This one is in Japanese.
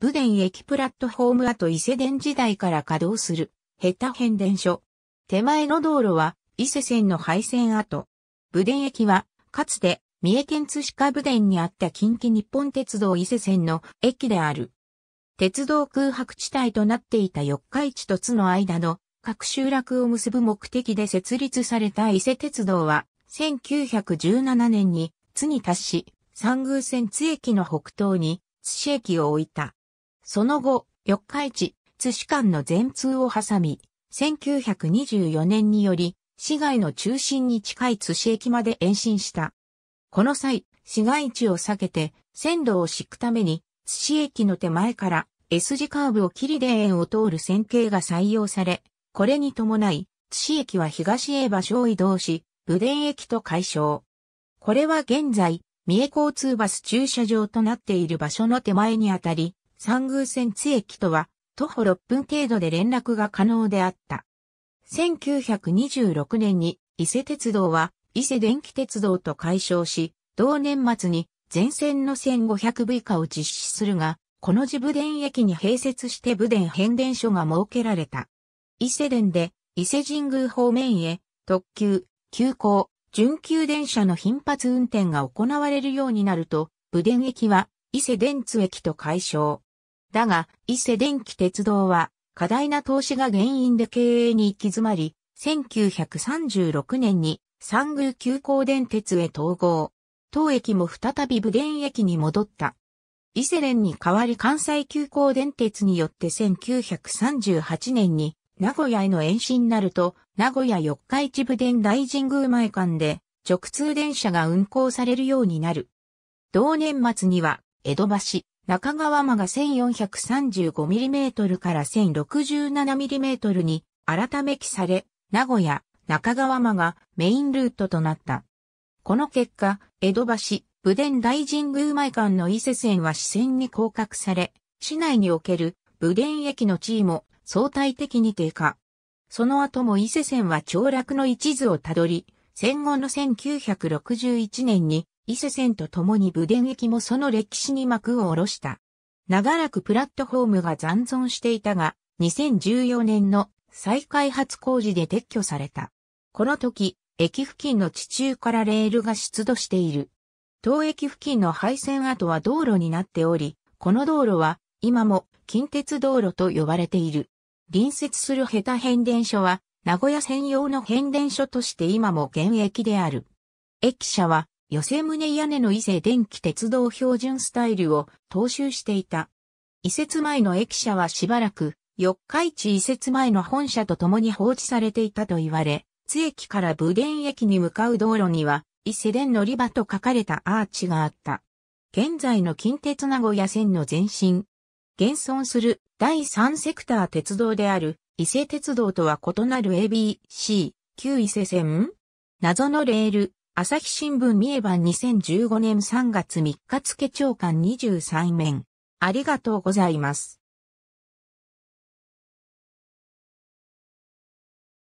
武田駅プラットフォーム跡伊勢電時代から稼働する、ヘタ変電所。手前の道路は、伊勢線の廃線跡。武田駅は、かつて、三重県津鹿武田にあった近畿日本鉄道伊勢線の駅である。鉄道空白地帯となっていた四日市と津の間の各集落を結ぶ目的で設立された伊勢鉄道は、1917年に津に達し、三宮線津駅の北東に津市駅を置いた。その後、四日市、津市間の全通を挟み、1924年により、市街の中心に近い津市駅まで延伸した。この際、市街地を避けて、線路を敷くために、津市駅の手前から S 字カーブを切りで円を通る線形が採用され、これに伴い、津市駅は東へ場所を移動し、武田駅と解消。これは現在、三重交通バス駐車場となっている場所の手前にあたり、三宮線津駅とは、徒歩6分程度で連絡が可能であった。1926年に伊勢鉄道は伊勢電気鉄道と解消し、同年末に全線の 1500V 化を実施するが、この自部電駅に併設して武電変電所が設けられた。伊勢電で伊勢神宮方面へ特急、急行、準急電車の頻発運転が行われるようになると、武電駅は伊勢電通駅と解消。だが、伊勢電気鉄道は、過大な投資が原因で経営に行き詰まり、1936年に三宮急行電鉄へ統合。当駅も再び武田駅に戻った。伊勢連に代わり関西急行電鉄によって1938年に名古屋への延伸になると、名古屋四日市武田大神宮前間で直通電車が運行されるようになる。同年末には、江戸橋、中川間が 1435mm から 1067mm に改め記され、名古屋、中川間がメインルートとなった。この結果、江戸橋、武田大神宮前間の伊勢線は支線に降格され、市内における武田駅の地位も相対的に低下。その後も伊勢線は凋落の一途をたどり、戦後の1961年に伊勢線と共に武田駅もその歴史に幕を下ろした。長らくプラットフォームが残存していたが、2014年の再開発工事で撤去された。この時、駅付近の地中からレールが出土している。当駅付近の廃線跡は道路になっており、この道路は今も近鉄道路と呼ばれている。隣接する下田変電所は名古屋専用の変電所として今も現役である。駅舎は寄せ棟屋根の伊勢電気鉄道標準スタイルを踏襲していた。移設前の駅舎はしばらく、四日市移設前の本社と共に放置されていたと言われ、津駅から武田駅に向かう道路には、伊勢電乗り場と書かれたアーチがあった。現在の近鉄名古屋線の前身。現存する第三セクター鉄道である伊勢鉄道とは異なる ABC、旧伊勢線謎のレール、朝日新聞三重版2015年3月3日付長官23面。ありがとうございます。